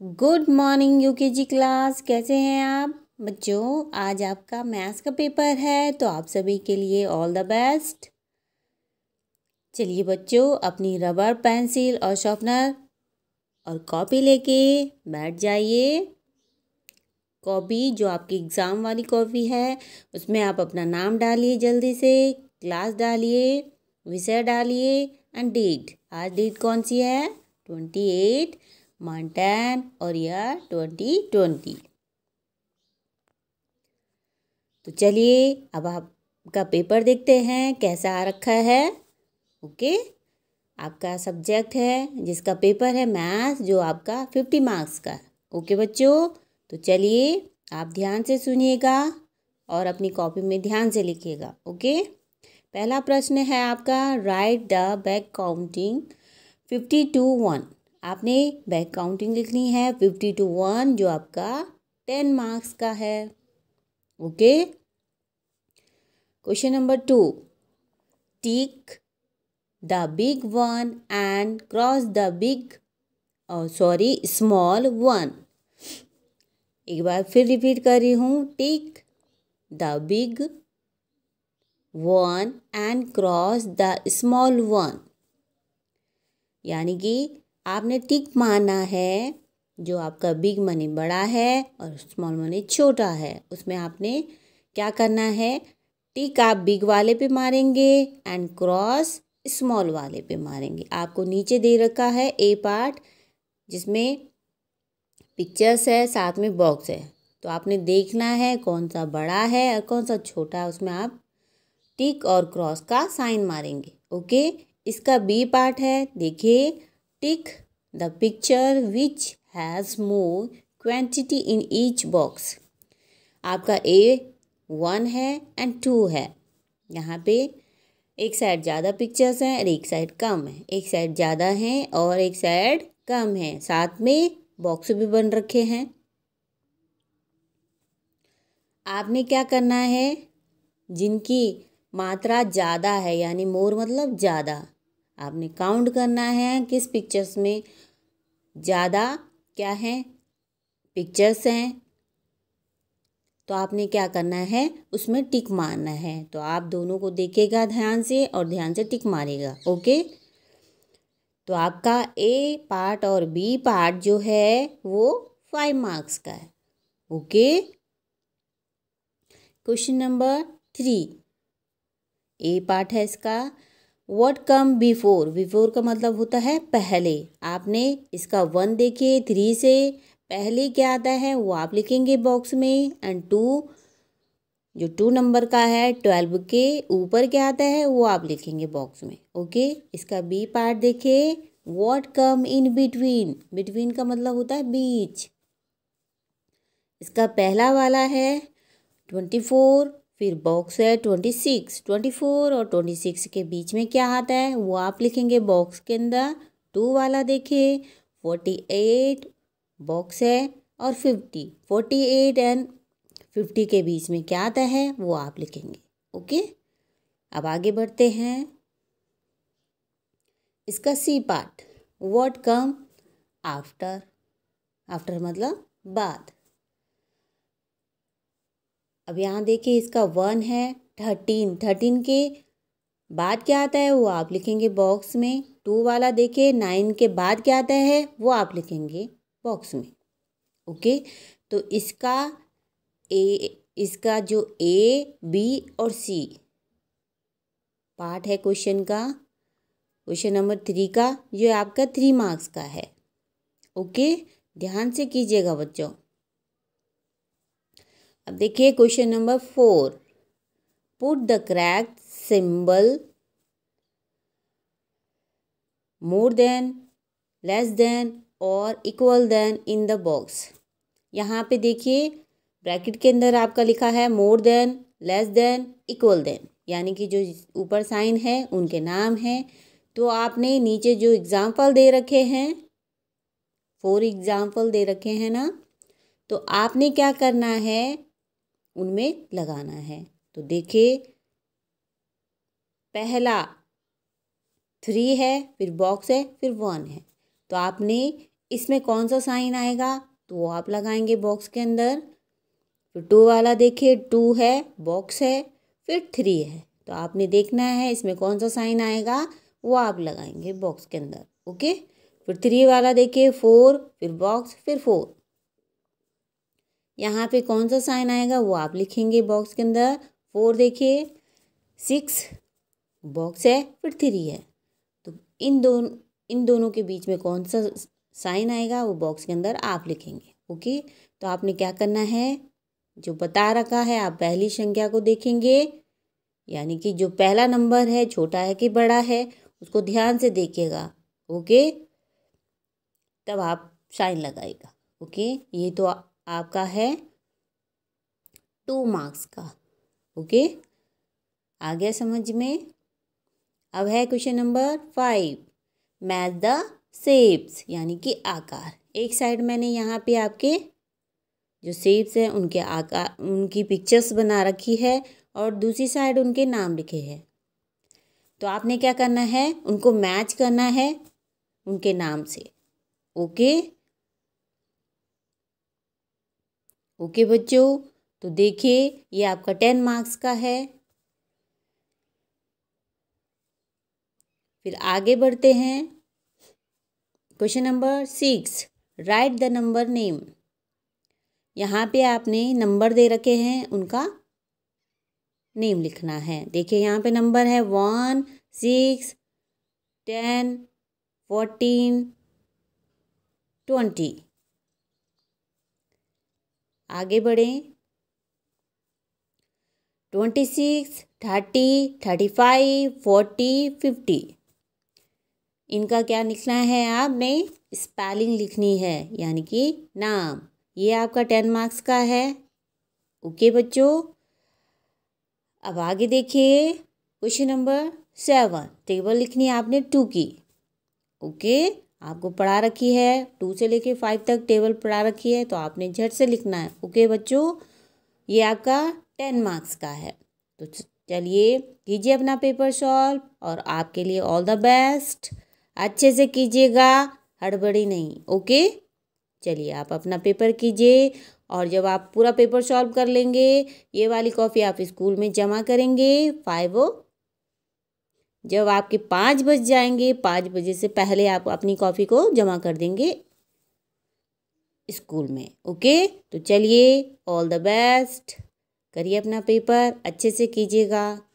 Good morning जी class कैसे हैं आप बच्चों आज आपका मैथ्स का पेपर है तो आप सभी के लिए ऑल द बेस्ट चलिए बच्चों अपनी रबर पेंसिल और शॉर्पनर और कॉपी लेके बैठ जाइए कॉपी जो आपकी एग्ज़ाम वाली कॉपी है उसमें आप अपना नाम डालिए जल्दी से क्लास डालिए विषय डालिए एंड डेट आज डेट कौन सी है ट्वेंटी एट माउंटेन और ईयर ट्वेंटी ट्वेंटी तो चलिए अब आपका पेपर देखते हैं कैसा आ रखा है ओके आपका सब्जेक्ट है जिसका पेपर है मैथ जो आपका फिफ्टी मार्क्स का ओके बच्चों तो चलिए आप ध्यान से सुनिएगा और अपनी कॉपी में ध्यान से लिखिएगा ओके पहला प्रश्न है आपका write the back counting fifty to one आपने बैक काउंटिंग लिखनी है फिफ्टी टू वन जो आपका टेन मार्क्स का है okay question number two tick the big one and cross the big sorry small one एक बार फिर रिपीट कर रही हूँ tick the big one and cross the small one यानी कि आपने टिक माना है जो आपका बिग मनी बड़ा है और स्मॉल मनी छोटा है उसमें आपने क्या करना है टिक आप बिग वाले पे मारेंगे एंड क्रॉस स्मॉल वाले पे मारेंगे आपको नीचे दे रखा है ए पार्ट जिसमें पिक्चर्स है साथ में बॉक्स है तो आपने देखना है कौन सा बड़ा है और कौन सा छोटा है उसमें आप टिक और क्रॉस का साइन मारेंगे ओके इसका बी पार्ट है देखिए Tick the picture which has more quantity in each box. आपका ए वन है एंड टू है यहाँ पे एक साइड ज़्यादा पिक्चर्स हैं और एक साइड कम है एक साइड ज़्यादा हैं और एक साइड कम है साथ में बॉक्स भी बन रखे हैं आपने क्या करना है जिनकी मात्रा ज़्यादा है यानी मोर मतलब ज़्यादा आपने काउंट करना है किस पिक्चर्स में ज़्यादा क्या है पिक्चर्स हैं तो आपने क्या करना है उसमें टिक मारना है तो आप दोनों को देखेगा ध्यान से और ध्यान से टिक मारेगा ओके तो आपका ए पार्ट और बी पार्ट जो है वो फाइव मार्क्स का है okay question number three A part है इसका वट कम बिफोर बिफोर का मतलब होता है पहले आपने इसका वन देखिए थ्री से पहले क्या आता है वो आप लिखेंगे बॉक्स में एंड टू जो टू नंबर का है ट्वेल्व के ऊपर क्या आता है वो आप लिखेंगे बॉक्स में ओके इसका बी पार्ट देखिए what come in between between का मतलब होता है बीच इसका पहला वाला है ट्वेंटी फोर फिर बॉक्स है ट्वेंटी सिक्स ट्वेंटी फोर और ट्वेंटी सिक्स के बीच में क्या आता है वो आप लिखेंगे बॉक्स के अंदर टू वाला देखिए फोर्टी एट बॉक्स है और fifty forty eight and fifty के बीच में क्या आता है वो आप लिखेंगे ओके अब आगे बढ़ते हैं इसका C part what come after after मतलब बाद अब यहाँ देखिए इसका वन है थर्टीन थर्टीन के बाद क्या आता है वो आप लिखेंगे बॉक्स में टू वाला देखिए नाइन के बाद क्या आता है वो आप लिखेंगे बॉक्स में ओके तो इसका ए इसका जो ए बी और सी पार्ट है क्वेश्चन का क्वेश्चन नंबर थ्री का जो आपका थ्री मार्क्स का है ओके ध्यान से कीजिएगा बच्चों अब देखिए question number four put the crack symbol more than less than और equal than in the box यहाँ पे देखिए ब्रैकेट के अंदर आपका लिखा है more than less than equal than यानी कि जो ऊपर साइन है उनके नाम हैं तो आपने नीचे जो एग्ज़ाम्पल दे रखे हैं फोर एग्ज़ाम्पल दे रखे हैं ना तो आपने क्या करना है उनमें लगाना है तो देखिए पहला थ्री है फिर बॉक्स है फिर वन है तो आपने इसमें कौन सा साइन आएगा तो वो आप लगाएंगे बॉक्स के अंदर फिर टू वाला देखिए टू है बॉक्स है फिर थ्री है तो आपने देखना है इसमें कौन सा साइन आएगा वो आप लगाएंगे बॉक्स के अंदर ओके फिर थ्री वाला देखिए फोर फिर बॉक्स फिर फोर यहाँ पे कौन सा साइन आएगा वो आप लिखेंगे बॉक्स के अंदर फोर देखिए सिक्स बॉक्स है फिर थ्री है तो इन दोनों इन दोनों के बीच में कौन सा साइन आएगा वो बॉक्स के अंदर आप लिखेंगे ओके तो आपने क्या करना है जो बता रखा है आप पहली संख्या को देखेंगे यानी कि जो पहला नंबर है छोटा है कि बड़ा है उसको ध्यान से देखिएगा ओके तब आप साइन लगाएगा ओके ये तो आपका है टू मार्क्स का ओके आ गया समझ में अब है question number five match the shapes यानी कि आकार एक साइड मैंने यहाँ पे आपके जो सेप्स हैं उनके आकार उनकी पिक्चर्स बना रखी है और दूसरी साइड उनके नाम लिखे हैं तो आपने क्या करना है उनको मैच करना है उनके नाम से ओके ओके बच्चों तो देखिए ये आपका टेन मार्क्स का है फिर आगे बढ़ते हैं question number six write the number name यहाँ पे आपने नंबर दे रखे हैं उनका नेम लिखना है देखिए यहाँ पे नंबर है one six ten fourteen twenty आगे बढ़ें twenty six thirty thirty five forty fifty इनका क्या लिखना है आपने स्पेलिंग लिखनी है यानी कि नाम ये आपका टेन मार्क्स का है ओके बच्चों अब आगे देखिए क्वेश्चन नंबर सेवन टेबल लिखनी है आपने टू की ओके आपको पढ़ा रखी है टू से लेके फाइव तक टेबल पढ़ा रखी है तो आपने झट से लिखना है ओके बच्चों ये आपका टेन मार्क्स का है तो चलिए कीजिए अपना पेपर सॉल्व और आपके लिए ऑल द बेस्ट अच्छे से कीजिएगा हड़बड़ी नहीं ओके चलिए आप अपना पेपर कीजिए और जब आप पूरा पेपर सॉल्व कर लेंगे ये वाली कॉपी आप स्कूल में जमा करेंगे फाइव ओ oh जब आपके पाँच बज जाएंगे पाँच बजे से पहले आप अपनी कॉफ़ी को जमा कर देंगे स्कूल में ओके तो चलिए ऑल द बेस्ट करिए अपना पेपर अच्छे से कीजिएगा